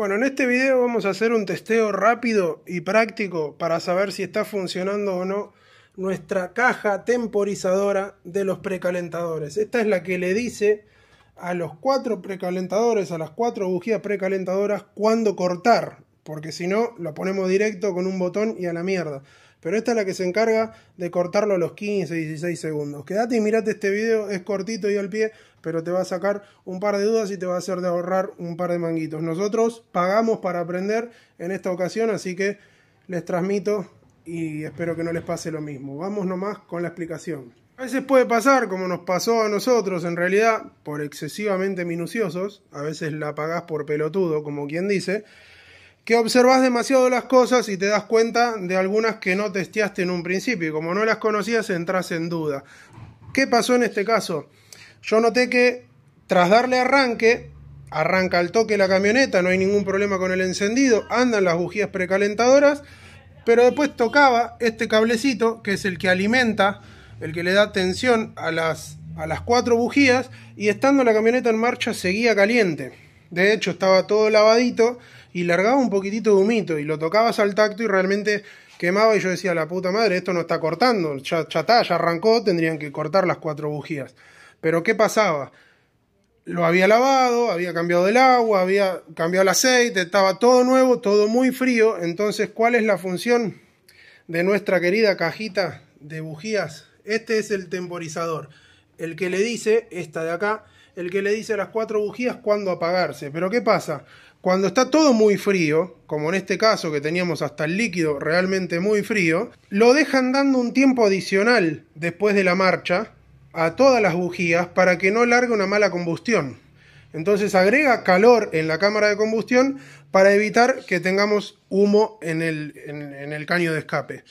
Bueno, en este video vamos a hacer un testeo rápido y práctico para saber si está funcionando o no nuestra caja temporizadora de los precalentadores. Esta es la que le dice a los cuatro precalentadores, a las cuatro bujías precalentadoras, cuándo cortar, porque si no, lo ponemos directo con un botón y a la mierda. Pero esta es la que se encarga de cortarlo a los 15, 16 segundos. Quédate y mirate este video, es cortito y al pie, pero te va a sacar un par de dudas y te va a hacer de ahorrar un par de manguitos. Nosotros pagamos para aprender en esta ocasión, así que les transmito y espero que no les pase lo mismo. Vamos nomás con la explicación. A veces puede pasar, como nos pasó a nosotros, en realidad, por excesivamente minuciosos, a veces la pagás por pelotudo, como quien dice, que observas demasiado las cosas y te das cuenta de algunas que no testeaste en un principio y como no las conocías entras en duda. ¿Qué pasó en este caso? Yo noté que tras darle arranque, arranca al toque la camioneta, no hay ningún problema con el encendido, andan las bujías precalentadoras, pero después tocaba este cablecito, que es el que alimenta, el que le da tensión a las, a las cuatro bujías, y estando la camioneta en marcha seguía caliente. De hecho, estaba todo lavadito y largaba un poquitito de humito y lo tocabas al tacto y realmente quemaba y yo decía, la puta madre, esto no está cortando, ya, ya está, ya arrancó, tendrían que cortar las cuatro bujías. Pero ¿qué pasaba? Lo había lavado, había cambiado el agua, había cambiado el aceite, estaba todo nuevo, todo muy frío. Entonces, ¿cuál es la función de nuestra querida cajita de bujías? Este es el temporizador, el que le dice, esta de acá, el que le dice a las cuatro bujías cuándo apagarse. Pero ¿qué pasa? Cuando está todo muy frío, como en este caso que teníamos hasta el líquido realmente muy frío, lo dejan dando un tiempo adicional después de la marcha a todas las bujías para que no largue una mala combustión. Entonces agrega calor en la cámara de combustión para evitar que tengamos humo en el, caño de escape.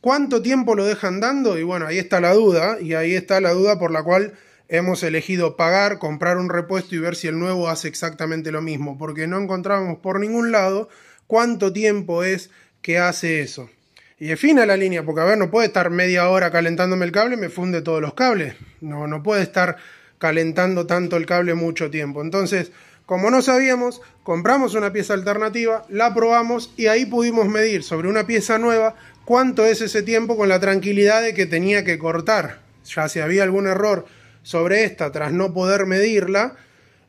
¿Cuánto tiempo lo dejan dando? Y bueno, ahí está la duda, y ahí está la duda por la cual hemos elegido pagar, comprar un repuesto y ver si el nuevo hace exactamente lo mismo, porque no encontramos por ningún lado cuánto tiempo es que hace eso. Y defina la línea, porque a ver, no puede estar media hora calentándome el cable, me funde todos los cables. No, no puede estar calentando tanto el cable mucho tiempo. Entonces, como no sabíamos, compramos una pieza alternativa, la probamos y ahí pudimos medir sobre una pieza nueva cuánto es ese tiempo con la tranquilidad de que tenía que cortar. Ya si había algún error sobre esta tras no poder medirla,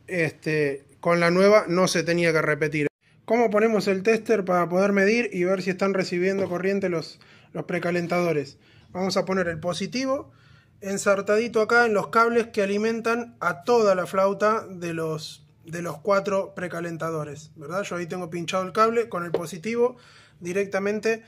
este, con la nueva no se tenía que repetir. ¿Cómo ponemos el tester para poder medir y ver si están recibiendo corriente los, precalentadores? Vamos a poner el positivo ensartadito acá en los cables que alimentan a toda la flauta de los, cuatro precalentadores. Yo ahí tengo pinchado el cable con el positivo directamente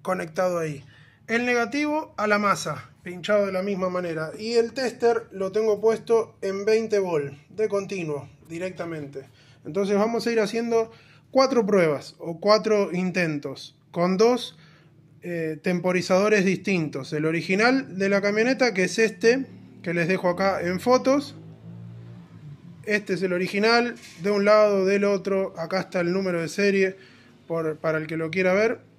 conectado ahí el negativo a la masa, pinchado de la misma manera. Y el tester lo tengo puesto en 20 volt, de continuo, directamente. Entonces vamos a ir haciendo cuatro pruebas o cuatro intentos con dos eh, temporizadores distintos. El original de la camioneta, que es este, que les dejo acá en fotos. Este es el original, de un lado, del otro, acá está el número de serie para el que lo quiera ver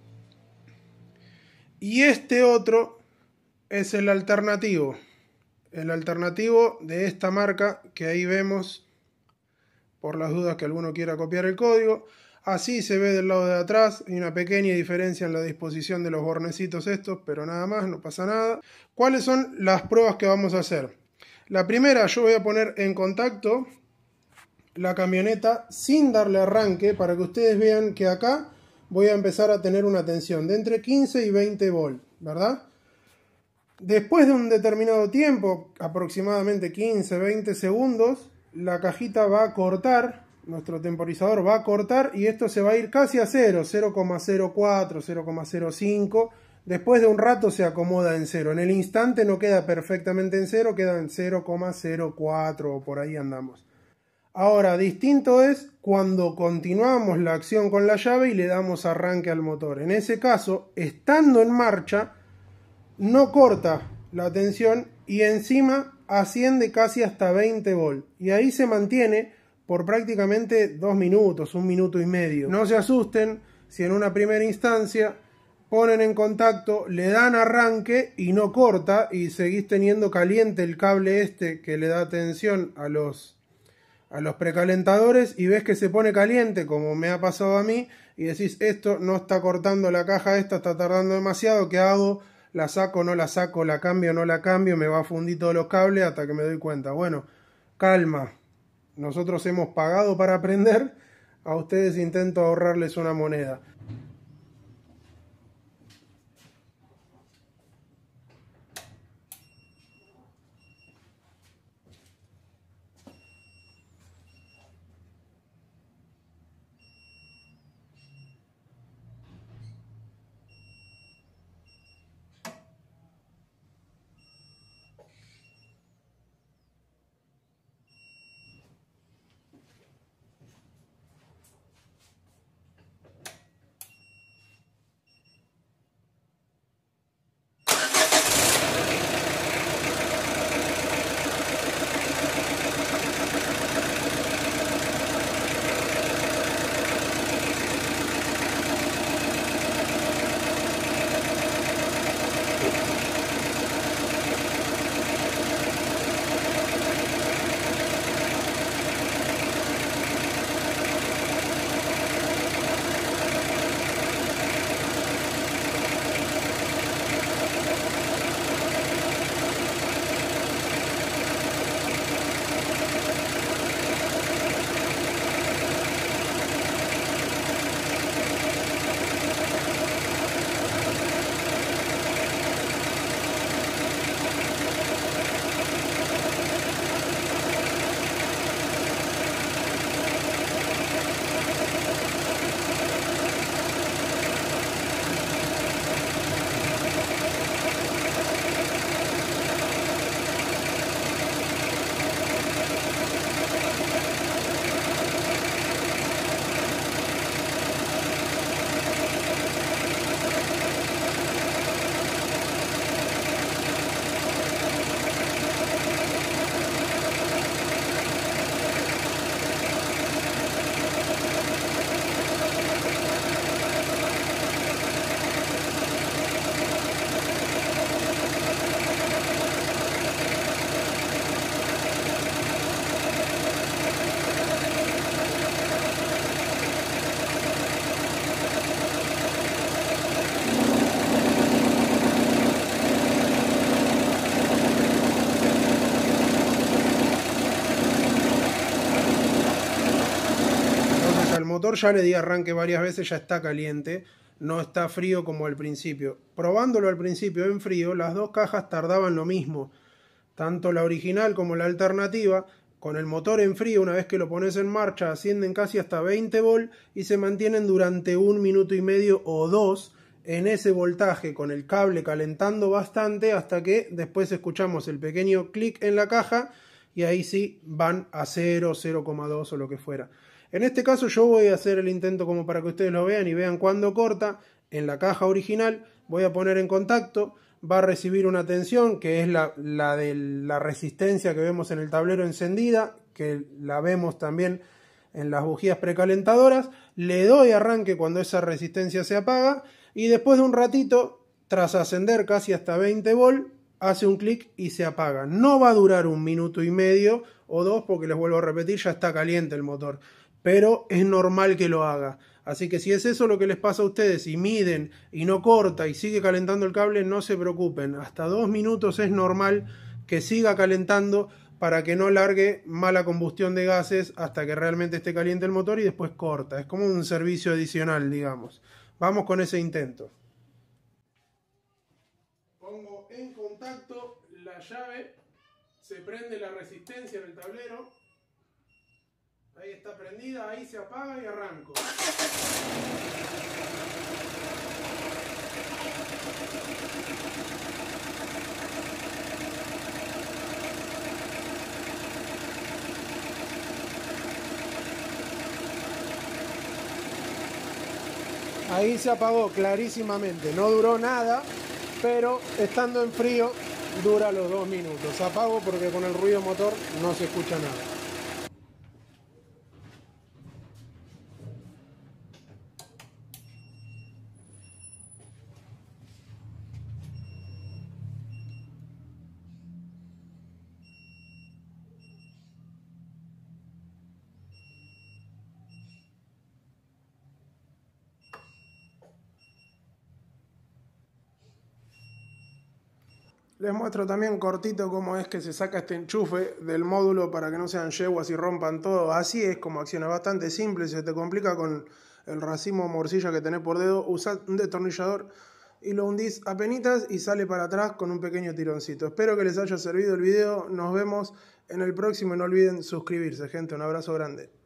y este otro es el alternativo. El alternativo de esta marca que ahí vemos, por las dudas que alguno quiera copiar el código. Así se ve del lado de atrás, hay una pequeña diferencia en la disposición de los bornecitos estos, pero nada más, no pasa nada. ¿Cuáles son las pruebas que vamos a hacer? La primera yo voy a poner en contacto la camioneta sin darle arranque para que ustedes vean que acá voy a empezar a tener una tensión de entre 15 y 20 volts. ¿verdad? Después de un determinado tiempo, aproximadamente 15, 20 segundos, la cajita va a cortar, nuestro temporizador va a cortar y esto se va a ir casi a 0, 0,04, 0,05. Después de un rato se acomoda en cero En el instante no queda perfectamente en cero, queda en 0,04 o por ahí andamos. Ahora, distinto es cuando continuamos la acción con la llave y le damos arranque al motor. En ese caso, estando en marcha, no corta la tensión y encima asciende casi hasta 20 volt. Y ahí se mantiene por prácticamente dos minutos, un minuto y medio. No se asusten si en una primera instancia ponen en contacto, le dan arranque y no corta y seguís teniendo caliente el cable este que le da tensión a los a los precalentadores y ves que se pone caliente, como me ha pasado a mí, y decís, esto no está cortando la caja, esta está tardando demasiado, ¿qué hago? La saco, no la saco, la cambio, no la cambio, me va a fundir todos los cables hasta que me doy cuenta. Bueno, calma, nosotros hemos pagado para aprender, a ustedes intento ahorrarles una moneda. el motor ya le di arranque varias veces, ya está caliente, no está frío como al principio. Probándolo al principio en frío, las dos cajas tardaban lo mismo, tanto la original como la alternativa. Con el motor en frío, una vez que lo pones en marcha, ascienden casi hasta 20 volt y se mantienen durante un minuto y medio o dos en ese voltaje con el cable calentando bastante hasta que después escuchamos el pequeño clic en la caja y ahí sí van a 0, 0,2 o lo que fuera. En este caso yo voy a hacer el intento como para que ustedes lo vean y vean cuando corta. En la caja original voy a poner en contacto, va a recibir una tensión que es la, de la resistencia que vemos en el tablero encendida, que la vemos también en las bujías precalentadoras, le doy arranque cuando esa resistencia se apaga y después de un ratito, tras ascender casi hasta 20 volt, hace un clic y se apaga. No va a durar un minuto y medio o dos porque les vuelvo a repetir, ya está caliente el motor pero es normal que lo haga. Así que si es eso lo que les pasa a ustedes y miden y no corta y sigue calentando el cable, no se preocupen. Hasta dos minutos es normal que siga calentando para que no largue mala combustión de gases hasta que realmente esté caliente el motor y después corta. Es como un servicio adicional, digamos. Vamos con ese intento. Pongo en contacto la llave, se prende la resistencia del tablero. Ahí está prendida, ahí se apaga y arranco. Ahí se apagó clarísimamente, no duró nada, pero estando en frío dura los dos minutos. Apago porque con el ruido motor no se escucha nada. Les muestro también cortito cómo es que se saca este enchufe del módulo para que no sean yeguas y rompan todo. Así es como acciona, bastante simple. Si se te complica con el racimo morcilla que tenés por dedo, usad un destornillador y lo hundís a penitas y sale para atrás con un pequeño tironcito. Espero que les haya servido el video. Nos vemos en el próximo y no olviden suscribirse, gente. Un abrazo grande.